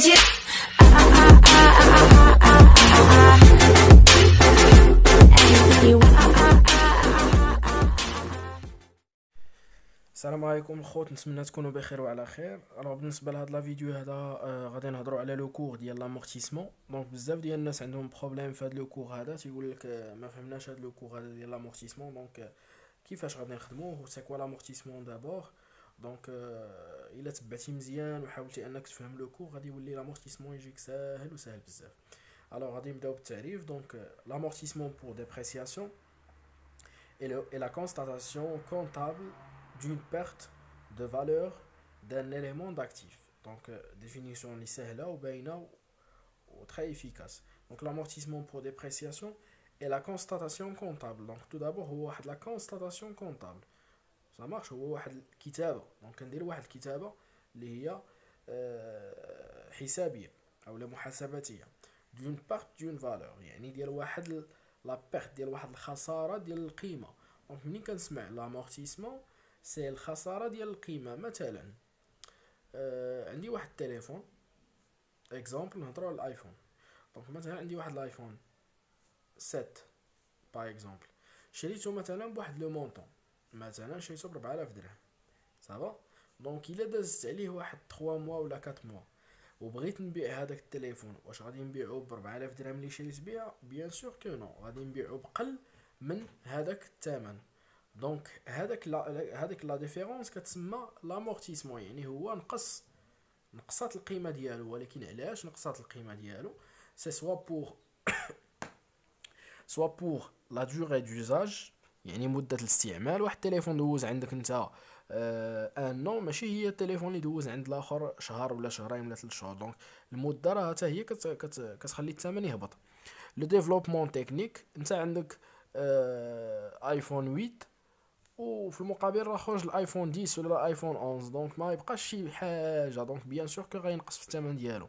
السلام عليكم الخوت نتمنى تكونوا بخير وعلى خير راه بالنسبه لهاد لا فيديو هذا آه غادي نهضروا على لو كور ديال لامورتيسمون دونك بزاف ديال الناس عندهم بروبليم في هاد لو كور هذا تيقول لك آه ما فهمناش هاد لو كور هذا ديال لامورتيسمون دونك آه كيفاش غادي نخدموه و سي كوا لامورتيسمون دابور Donc, il est bien il a le cours, il a dit l'amortissement est juste, c'est, c'est, facile c'est. Alors, il a dit, donc euh, l'amortissement pour dépréciation est la constatation comptable d'une perte de valeur d'un élément d'actif. Donc, euh, définition, il est très efficace. Donc, l'amortissement pour dépréciation est la constatation comptable. Donc, tout d'abord, on va la constatation comptable. لا هو واحد الكتابه دونك كندير واحد الكتابه اللي هي آه، حسابيه او محاسباتيه دون بارت دون فالور يعني ديال واحد لا بيرت ديال واحد الخساره ديال القيمه دونك ملي كنسمع لامورتيسمون سي الخساره ديال القيمه مثلا آه عندي واحد التليفون اكزومبل نهضروا على الايفون دونك مثلا عندي واحد الايفون 7 باي اكزومبل شريته مثلا بواحد لو مونطون مثلا شي ب 4000 درهم صافا دونك الا دازت عليه واحد 3 موا ولا 4 موا وبغيت نبيع هذاك التليفون واش غادي نبيعو ب 4000 درهم اللي شريت بها بيان سور كو نو غادي نبيعو بقل من هذاك الثمن دونك هذاك لا هذاك لا ديفيرونس كتسمى لامورتيسمون يعني هو نقص نقصات القيمه ديالو ولكن علاش نقصات القيمه ديالو سي سوا بور سوا بور لا دوري دوزاج يعني مده الاستعمال واحد التليفون دوز عندك انت آه ان نو ماشي هي التليفون اللي دوز عند الاخر شهر ولا شهرين ولا ثلاث شهور دونك المده راه حتى هي كتخلي الثمن يهبط لو ديفلوبمون تكنيك انت عندك آه ايفون 8 وفي المقابل راه خرج الايفون 10 ولا الايفون 11 دونك ما يبقاش شي حاجه دونك بيان سور كو غينقص في الثمن ديالو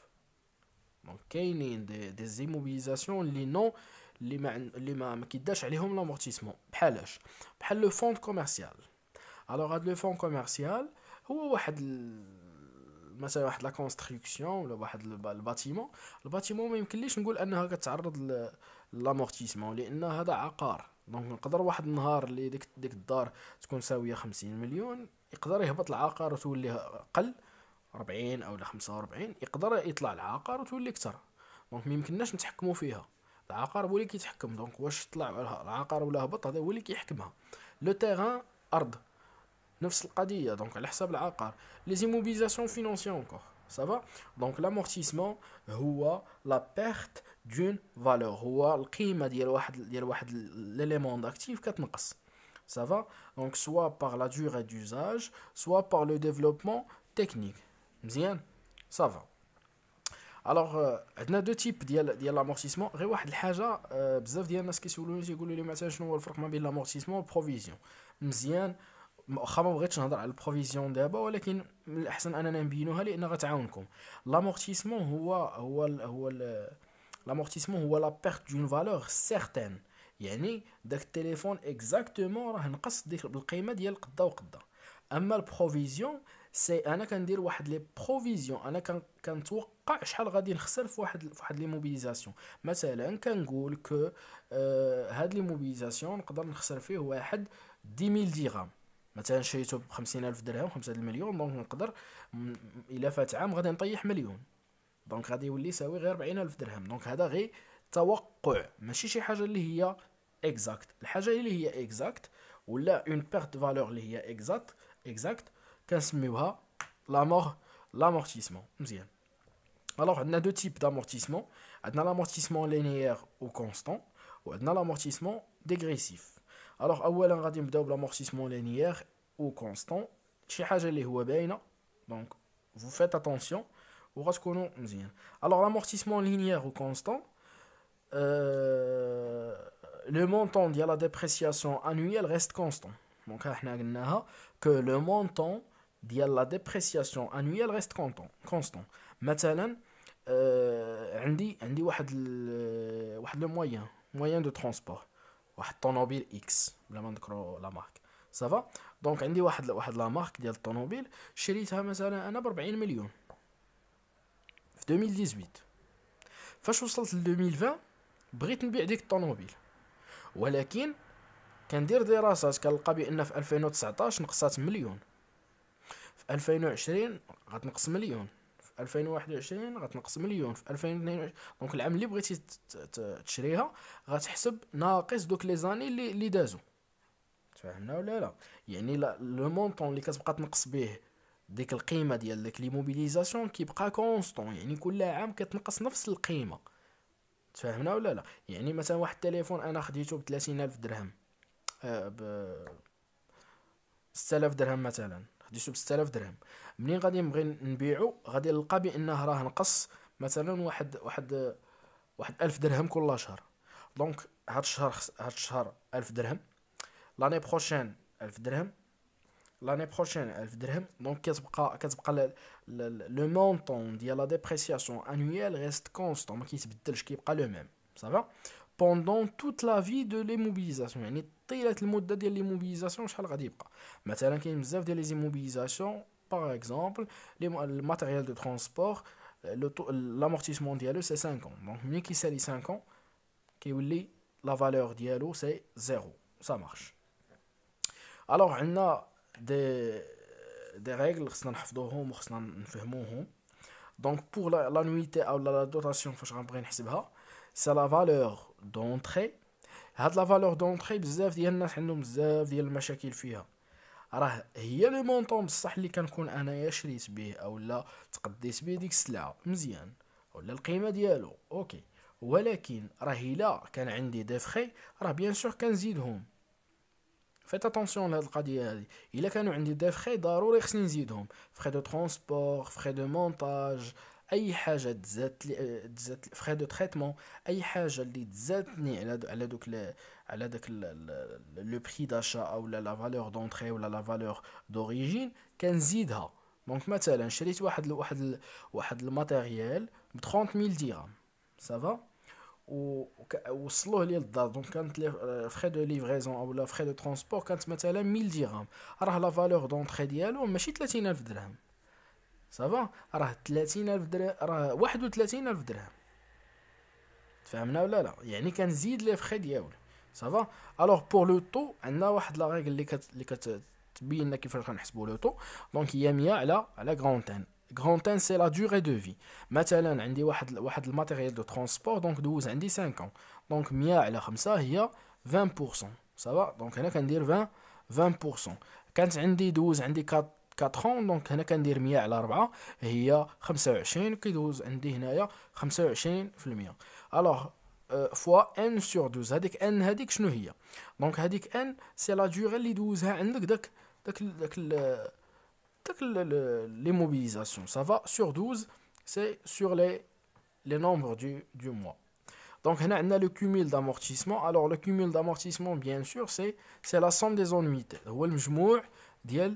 دونك كاينين دي دي زيموبيليزاسيون اللي نو اللي ما اللي ما ما كيداش عليهم لامورتيسمون بحالاش بحال لو فوند كوميرسيال الوغ هاد لو فوند كوميرسيال هو واحد مثلا واحد لا كونستركسيون ولا واحد الباتيمون الباتيمون ما يمكنليش نقول انها كتعرض لامورتيسمون لان هذا عقار دونك نقدر واحد النهار اللي ديك ديك الدار تكون ساويه 50 مليون يقدر يهبط العقار وتولي قل 40 او ل 45 يقدر يطلع العقار وتولي اكثر دونك يمكنناش نتحكموا فيها العقار هو اللي كيتحكم دونك واش طلع العقار ولا هبط هذا هو اللي كيحكمها لو تيغان ارض نفس القضيه دونك على حساب العقار لي زيموبيزاسيون فينونسيون اونكور سافا دونك لامورتيسمون هو لا بيرت دون فالور هو القيمه ديال واحد ديال واحد ليليمون داكتيف كتنقص سافا دونك سوا باغ لا دوغي دوزاج سوا باغ لو ديفلوبمون تكنيك مزيان صافا الوغ عندنا دو تيب ديال ديال لامورتيسمون غير واحد الحاجه بزاف ديال الناس كيسولوني تيقولوا لي مثلا شنو هو الفرق ما بين لامورتيسمون والبروفيزيون مزيان واخا ما بغيتش نهضر على البروفيزيون دابا ولكن من الاحسن اننا نبينوها لان غتعاونكم لامورتيسمون هو هو الـ هو لامورتيسمون هو لا بيرت دون فالور سيغتان يعني داك التليفون اكزاكتومون راه نقص ديك القيمه ديال قدا وقدا اما البروفيزيون سي انا كندير واحد لي بروفيزيون انا كنتوقع شحال غادي نخسر في واحد في واحد لي موبيليزاسيون مثلا كنقول كو آه هاد لي موبيليزاسيون نقدر نخسر فيه واحد 10000 ديغام مثلا شريته ب 50000 درهم 5 المليون دونك نقدر الى فات عام غادي نطيح مليون دونك غادي يولي يساوي غير 40000 درهم دونك هذا غير توقع ماشي شي حاجه اللي هي اكزاكت الحاجه اللي هي اكزاكت ولا اون بيرت فالور اللي هي اكزاكت اكزاكت la mort l'amortissement. Alors, on a deux types d'amortissement. l'amortissement linéaire ou constant, ou l'amortissement dégressif. Alors, on a double l'amortissement linéaire ou constant. Eh donc, vous faites attention. Alors, l'amortissement linéaire ou constant, euh, le montant de la dépréciation annuelle reste constant. Donc, il a que le montant ديال لا ديبريسياسيون انويال ريست كونستون مثلا آه عندي عندي واحد واحد لو مويان مويان دو ترونسبور واحد الطوموبيل اكس بلا ما نذكرو لا مارك سافا دونك عندي واحد واحد لا مارك ديال الطوموبيل شريتها مثلا انا ب 40 مليون في 2018 فاش وصلت ل 2020 بغيت نبيع ديك الطوموبيل ولكن كندير دراسات كنلقى بان في 2019 نقصات مليون في 2020 غتنقص مليون في 2021 غتنقص مليون في 2022 دونك العام اللي بغيتي تشريها غتحسب ناقص دوك لي زاني اللي اللي دازو تفهمنا ولا لا يعني لو مونطون اللي كتبقى تنقص به ديك القيمه ديال داك لي موبيليزاسيون كيبقى كونستون يعني كل عام كتنقص نفس القيمه تفهمنا ولا لا يعني مثلا واحد التليفون انا خديته ب 30000 درهم آه ب 6000 درهم مثلا خديته ب 6000 درهم منين غادي نبغي نبيعو غادي نلقى بانه راه نقص مثلا واحد واحد واحد 1000 درهم كل شهر دونك هاد الشهر هاد الشهر 1000 درهم لاني بروشين 1000 درهم لاني بروشين 1000 درهم دونك كتبقى كتبقى لو مونطون ديال لا ديبريسياسيون انويال ريست كونستون ما كيتبدلش كيبقى لو ميم صافا بوندون توت لا في دو لي موبيليزاسيون يعني il est le mode l'immobilisation immobilisation sur le pas maintenant qu'ils nous disent de les immobilisations par exemple le matériel de transport l'amortissement d'ailleurs c'est cinq ans donc mieux qu'il les cinq ans qu'il est la valeur d'ailleurs c'est zéro ça marche alors il a des des règles qu'on a donc pour l'annuité ou la dotation c'est la valeur d'entrée هاد لا فالور بزاف ديال الناس عندهم بزاف ديال المشاكل فيها راه هي لو مونطون بصح اللي كنكون انايا شريت به اولا تقديت به ديك السلعه مزيان ولا القيمه ديالو اوكي ولكن راه الا كان عندي دي فخي راه بيان سور كنزيدهم فيت اتونسيون لهاد القضيه هادي الا كانوا عندي دي فخي ضروري خصني نزيدهم فخي دو ترونسبور فخي دو مونتاج اي حاجه تزادت لي تزادت فخي دو تريتمون اي حاجه اللي تزادتني على دو على دوك على داك لو بري داشا او لا فالور دونتري ولا لا فالور دوريجين كنزيدها دونك مثلا شريت واحد واحد واحد الماتيريال ب 30000 درهم سافا وصلوه لي للدار دونك كانت لي فخي دو ليفريزون لا فخي دو ترونسبور كانت مثلا 1000 درهم راه لا فالور دونتري ديالو ماشي 30000 درهم صافا راه 30000 درهم راه 31000 درهم تفهمنا ولا لا يعني كنزيد لي فخي ديالو صافا الوغ بور لو طو عندنا واحد لا ريغل اللي كت اللي كتبين لنا كيفاش غنحسبوا لو طو دونك هي 100 على على غرونتان غرونتان سي لا دوري دو في مثلا عندي واحد واحد الماتيريال دو ترونسبور دونك دوز عندي 5 ans دونك 100 على 5 هي 20% صافا دونك هنا كندير 20 20% كانت عندي دوز عندي 4 donc دونك هنا كندير 100 على 4 هي la عندي هنايا 25% الوغ فوا ان سور 12 هذيك ان هذيك شنو هي دونك هذيك Donc, on a le cumul d'amortissement. Alors, le cumul d'amortissement, bien sûr, c'est la somme des ennuités. C'est le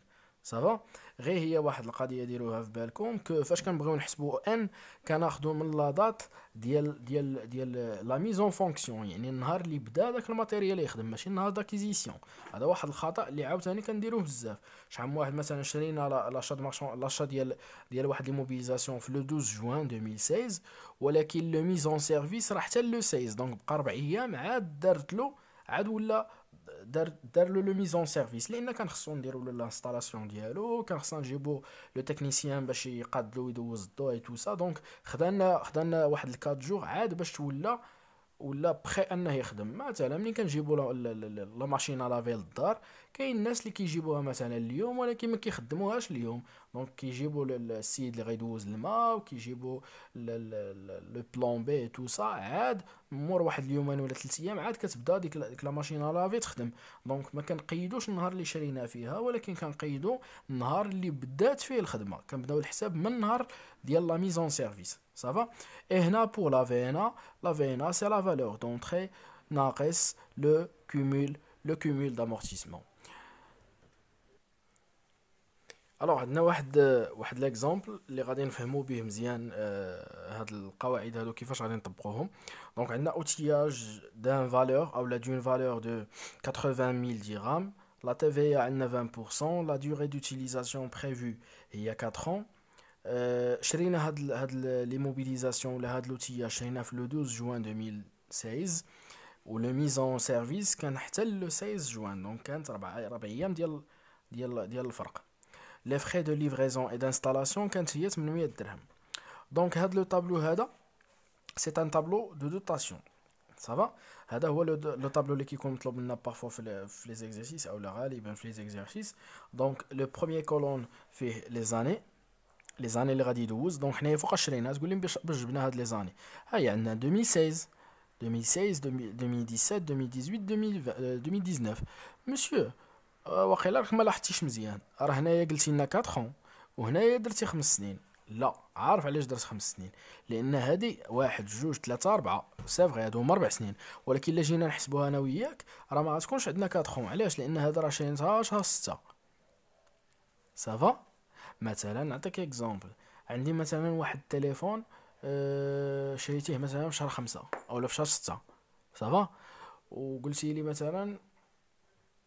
صافا غير هي واحد القضيه ديروها في بالكم كو فاش كنبغيو نحسبوا ان كناخذوا من لادات ديال ديال ديال لا ميزون فونكسيون يعني النهار اللي بدا داك الماتيريال يخدم ماشي النهار داكيزيسيون هذا واحد الخطا اللي عاوتاني كنديروه بزاف شحال من واحد مثلا شرينا شاد مارشون شاد ديال ديال واحد لي موبيليزاسيون في لو 12 جوان 2016 ولكن لو ميزون سيرفيس راه حتى لو 16 دونك بقى 4 ايام عاد دارت له عاد ولا دار دار لو لو ميزون سيرفيس لان كان خصو نديرو له لانستالاسيون ديالو كان خصنا نجيبو لو تكنيسيان باش يقادلو يدوز الضو اي تو سا دونك خدانا خدانا واحد 4 جوغ عاد باش تولى ولا بخي انه يخدم مثلا ملي كنجيبو لا ماشين لافي الدار كاين الناس اللي كيجيبوها مثلا اليوم ولكن ما كيخدموهاش اليوم دونك كيجيبو السيد اللي غيدوز الماء وكيجيبو لو بلون بي تو سا عاد مور واحد اليومين ولا ثلاث ايام عاد كتبدا ديك لا ماشين لافي تخدم دونك ما كنقيدوش النهار اللي شرينا فيها ولكن كنقيدو النهار اللي بدات فيه الخدمه كنبداو الحساب من نهار de la mise en service ça va et là pour la VNA la VNA c'est la valeur d'entrée le le cumul d'amortissement alors on a un un l'exemple bien euh, donc on a un outillage d'une valeur d'une valeur de 80 000 dirhams la TVA à 20%. la durée d'utilisation prévue il y a ans e achrina had had li le 12 juin 2016 ou le mise en service le 16 juin donc kanat 4 ayam les frais de livraison et d'installation 800 donc le tableau c'est un tableau de dotation ça va le tableau qui kaykon matloub parfois dans les exercices ou les exercices donc le premier colonne fait les années لي زاني لي غادي يدوز دونك حنايا فوق العشرينات تقول لي باش جبنا هاد لي زاني هاي عندنا دوميل دوميل دوميل سايز سايز 2016 2016 2017 دوميل 2019 مسيو واقيلا راك ما مزيان راه هنايا قلتي لنا و هنايا درتي خمس سنين لا عارف علاش درت خمس سنين لان هادي واحد جوج ثلاثة أربعة سافغي هادو هما ربع سنين ولكن الا جينا نحسبوها انا وياك راه ما غتكونش عندنا كاتخون علاش لان هادا راه شرينتها شهر ستة سافا مثلا نعطيك اكزومبل عندي مثلا واحد التليفون آه، شريتيه مثلا في شهر خمسة او في شهر ستة صافا وقلتي لي مثلا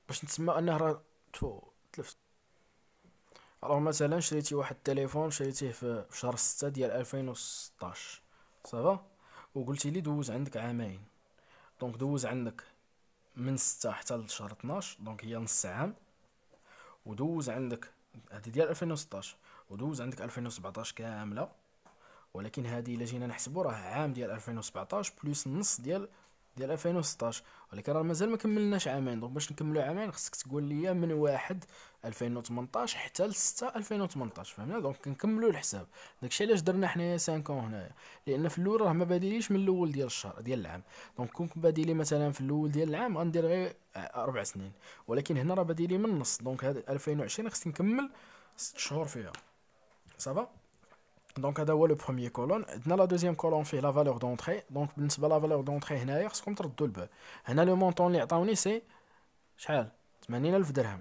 باش نتسمى انه راه تفو تلفت راه مثلا شريتي واحد التليفون شريتيه في شهر ستة ديال الفين و صافا وقلتي لي دوز عندك عامين دونك دوز عندك من ستة حتى لشهر 12 دونك هي نص عام ودوز عندك هذه ديال 2016 ودوز عندك 2017 كامله ولكن هذه الا جينا نحسبوا راه عام ديال 2017 بلس نص ديال ديال 2016 ولكن راه مازال ما كملناش عامين دونك باش نكملوا عامين خصك تقول لي من واحد 2018 حتى ل 6 2018 فهمنا دونك كنكملوا الحساب داكشي علاش درنا حنايا 5 اون هنايا لان في الاول راه ما باديليش من الاول ديال الشهر ديال العام دونك كون باديلي مثلا في الاول ديال العام غندير غير اربع سنين ولكن هنا راه باديلي من النص دونك هذا 2020 خصني نكمل 6 شهور فيها صافا دونك هذا هو لو بروميير كولون عندنا لا دوزيام كولون فيه لا فالور دونتري دونك بالنسبه لا فالور دونتري هنايا خصكم تردوا البال هنا لو مونطون اللي عطاوني سي شحال 80000 درهم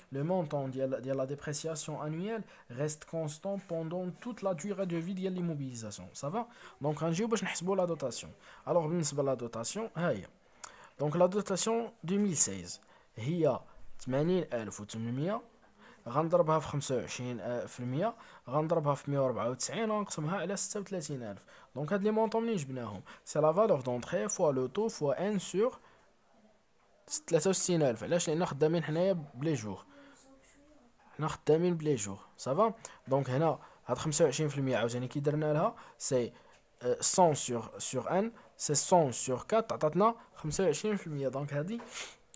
Le montant de la dépréciation annuelle reste constant pendant toute la durée de vie de l'immobilisation. Ça va Donc, on va faire la dotation. Alors, on va la dotation. Donc, la dotation 2016, il y a 80 000, il y a 5 000, il y a C'est la valeur d'entrée fois le taux fois 1 sur 63 000. Là, je l'ai dit, je l'ai dit, je حنا خدامين بلي جور صافا دونك هنا هاد 25% عاوتاني كي درنا لها سي 100 سور سور ان سي 100 سور 4 عطاتنا 25% دونك هادي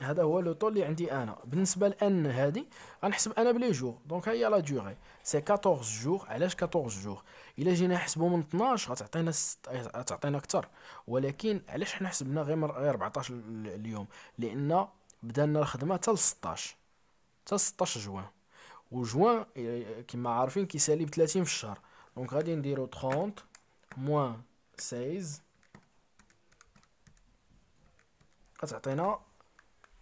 هذا هو لو طول اللي عندي انا بالنسبه لان هادي غنحسب انا بلي جور دونك ها هي لا ديوغي سي 14 جور علاش 14 جور الا جينا نحسبو من 12 غتعطينا غتعطينا اكثر ولكن علاش حنا حسبنا غير من غير 14 اليوم لان بدانا الخدمه حتى ل 16 حتى 16 جوان Juin, euh, qui m'a qui s'est libéré la team char. Donc, je vais dire 30 moins 16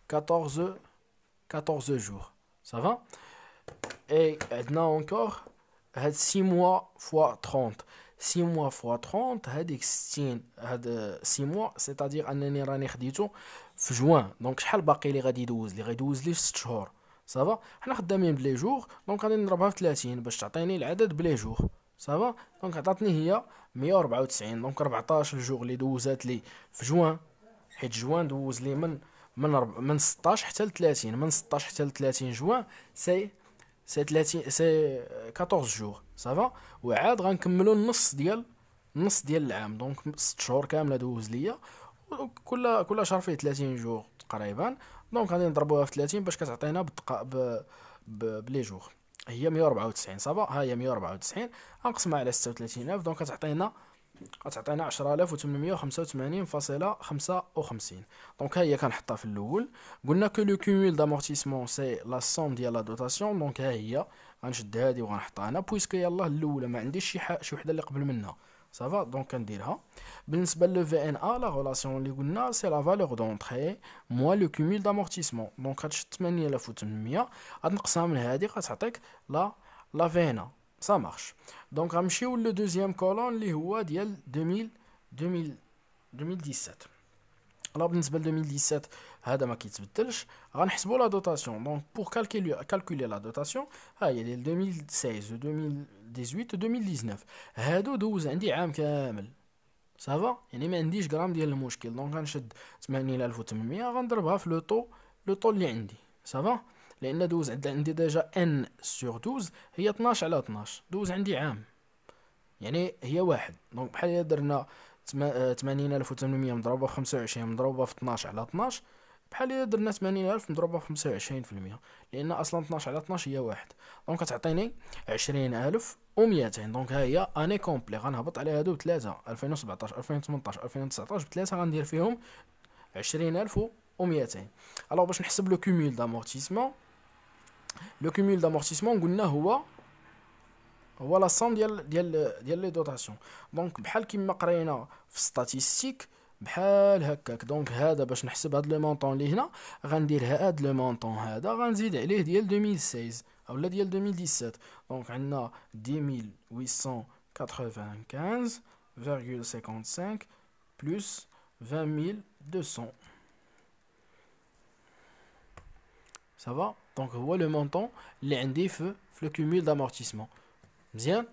14 ah, jours. Ça va? Et maintenant encore, 6 mois x 30 6 mois x 30 cest à mois. mois à à dire que je vais dire Donc, je vais dire que je 12, dire صافا حنا خدامين بلي جوغ دونك غادي نضربها في 30 باش تعطيني العدد بلي جوغ صافا دونك عطاتني هي 194 دونك 14 جور اللي دوزات لي في جوان حيت جوان دوز لي من من رب من 16 حتى ل 30 من 16 حتى ل 30 جوان سي سي 30 سي 14 جوغ صافا وعاد غنكملوا النص ديال النص ديال العام دونك 6 شهور كامله دوز ليا كل كل شهر فيه 30 جوغ تقريبا دونك غادي نضربوها في 30 باش كتعطينا بالدقائق ب... ب... بلي جوغ هي 194 صافا ها هي 194 غنقسمها على 36000 دونك كتعطينا كتعطينا 10885.55 دونك ها هي كنحطها في الاول قلنا كو لو كومول دامورتيسمون سي لا سوم ديال لا دوتاسيون دونك ها هي غنشد هادي وغنحطها هنا بويسكو يلاه الاولى ما عنديش شي شي وحده اللي قبل منها Ça va Donc, on dit là. le VNA, la relation c'est la valeur d'entrée moins le cumul d'amortissement. Donc, la la VNA. Ça marche. Donc, on le deuxième colonne, qui est 2000, 2000, 2017. Alors, à 2017 هذا ما كيتبدلش غنحسبوا لا دوطاسيون calculer la dotation, كالكولي لا دوطاسيون ها 2016 و 2000 2018 2019 هادو دوز عندي عام كامل صافا يعني ما عنديش غرام ديال المشكل دونك غنشد 80800 غنضربها في لو طو لو طو اللي عندي صافا لان دوز عندي ديجا ان سور 12 هي 12 على 12 دوز عندي عام يعني هي واحد دونك بحال الا درنا 80800 آه، مضروبه في 25 مضروبه في 12 على 12 بحال الا درنا 80000 مضروبه في 25% في لان اصلا 12 على 12 هي واحد دونك كتعطيني 20000 و200 دونك ها هي اني كومبلي غنهبط على هادو بثلاثه 2017 2018 2019 بثلاثه غندير فيهم 20000 و200 الوغ باش نحسب لو كوميل دامورتيسمون لو كوميل دامورتيسمون قلنا هو هو لا سوم ديال ديال ديال لي دوطاسيون دونك بحال كيما قرينا في ستاتيستيك Donc, pour calculer le montant ici, on va dire le montant ici, on le mettre ici, c'est le 2016. Alors, là, c'est le 2017. Donc, on a 10.895,55 plus 20.200. Ça va Donc, vous le montant, il a le cumul d'amortissement. Bien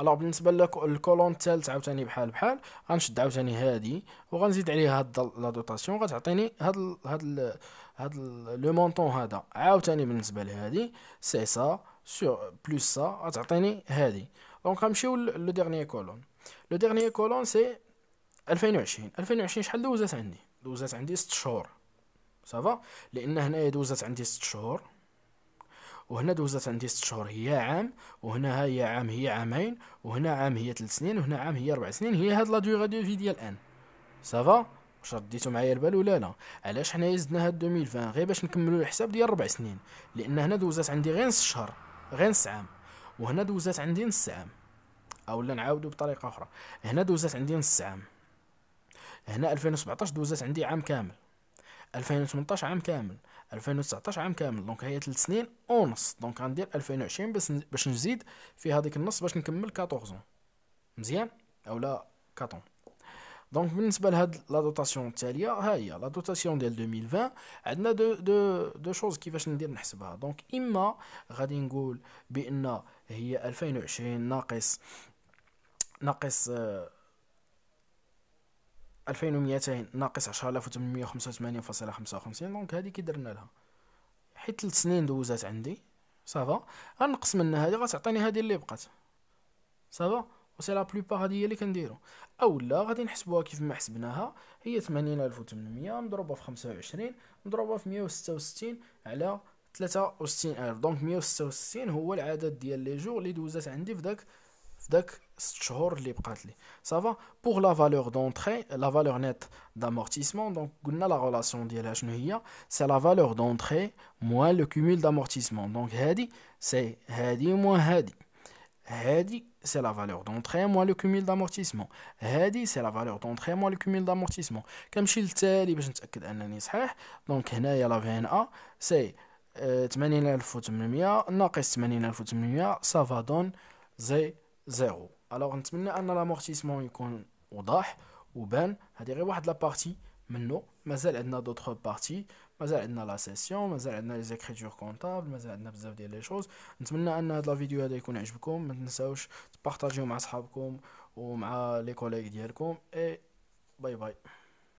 الوغ بالنسبه للكولون الثالث عاوتاني بحال بحال غنشد عاوتاني هادي وغنزيد عليها هاد لا دوطاسيون غتعطيني هاد هاد هاد لو مونطون هذا عاوتاني بالنسبه لهادي سي سا سو بلوس سا غتعطيني هادي دونك غنمشيو لو ديرني كولون لو ديرني كولون سي 2020 2020 شحال دوزات عندي دوزات عندي 6 شهور صافا لان هنايا دوزات عندي 6 شهور وهنا دوزت عندي ست شهور هي عام وهنا هي عام هي عامين وهنا عام هي ثلاث سنين وهنا عام هي ربع سنين هي هاد لا دوغ دو في ديال الان سافا واش رديتو معايا البال ولا لا علاش حنايا زدنا هاد 2020 غير باش نكملو الحساب ديال ربع سنين لان هنا دوزات عندي غير نص شهر غير نص عام وهنا دوزات عندي نص عام اولا نعاودو بطريقه اخرى هنا دوزات عندي نص عام هنا 2017 دوزات عندي عام كامل 2018 عام كامل 2019 عام كامل دونك هي 3 سنين ونص دونك غندير 2020 باش باش نزيد في هذيك النص باش نكمل 14 مزيان اولا 14 دونك بالنسبه لهاد لا دوتاسيون التاليه ها هي لا دوتاسيون ديال 2020 عندنا دو دو دو شوز كيفاش ندير نحسبها دونك اما غادي نقول بان هي 2020 ناقص ناقص آه، 2200 ناقص 10885.55 دونك هذه كي درنا لها حيت 3 سنين دوزات عندي صافا غنقص منها هذه غتعطيني هذه اللي بقات صافا و سي لا بلوبار هذه هي اللي كنديرو اولا غادي نحسبوها كيف ما حسبناها هي 80800 مضروبه في 25 مضروبه في 166 على 63000 دونك 166 هو العدد ديال لي جور اللي دوزات عندي في داك في داك ça va pour la valeur d'entrée la valeur nette d'amortissement donc on la relation c'est la valeur d'entrée moins le cumul d'amortissement donc c'est hadi moins hadi hadi c'est la valeur d'entrée moins le cumul d'amortissement hadi c'est la valeur d'entrée moins le cumul d'amortissement comme chez le donc il y a la VNA c'est 80800 ناقص 80800 ça va donner 0 الوغ نتمنى ان لامورتيسمون يكون وضاح وبان هادي غير واحد لابارتي منو مازال عندنا دوطخ بارتي مازال عندنا لا سيسيون مازال عندنا لي زيكريتور كونطابل مازال عندنا بزاف ديال لي شوز نتمنى ان هاد لا فيديو هذا يكون عجبكم ما تنساوش تبارطاجيو مع صحابكم ومع لي كوليك ديالكم اي باي باي